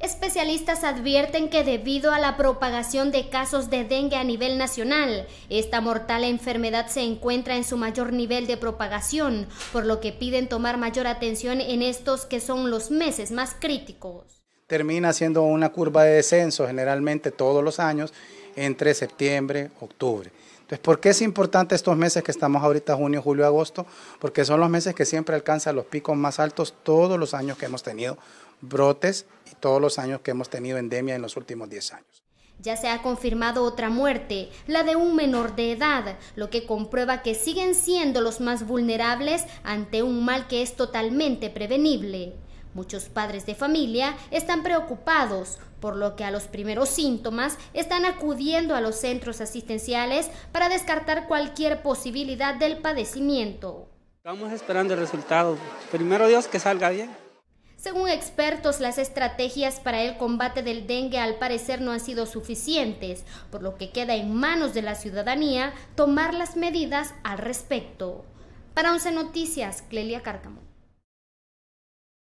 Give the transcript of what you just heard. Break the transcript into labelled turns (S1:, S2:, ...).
S1: Especialistas advierten que debido a la propagación de casos de dengue a nivel nacional, esta mortal enfermedad se encuentra en su mayor nivel de propagación, por lo que piden tomar mayor atención en estos que son los meses más críticos.
S2: Termina siendo una curva de descenso generalmente todos los años entre septiembre, octubre. Entonces, ¿por qué es importante estos meses que estamos ahorita, junio, julio, agosto? Porque son los meses que siempre alcanzan los picos más altos todos los años que hemos tenido brotes todos los años que hemos tenido endemia en los últimos 10 años.
S1: Ya se ha confirmado otra muerte, la de un menor de edad, lo que comprueba que siguen siendo los más vulnerables ante un mal que es totalmente prevenible. Muchos padres de familia están preocupados, por lo que a los primeros síntomas están acudiendo a los centros asistenciales para descartar cualquier posibilidad del padecimiento.
S3: Estamos esperando el resultado. Primero Dios que salga bien.
S1: Según expertos, las estrategias para el combate del dengue al parecer no han sido suficientes, por lo que queda en manos de la ciudadanía tomar las medidas al respecto. Para 11 Noticias, Clelia Cárcamo.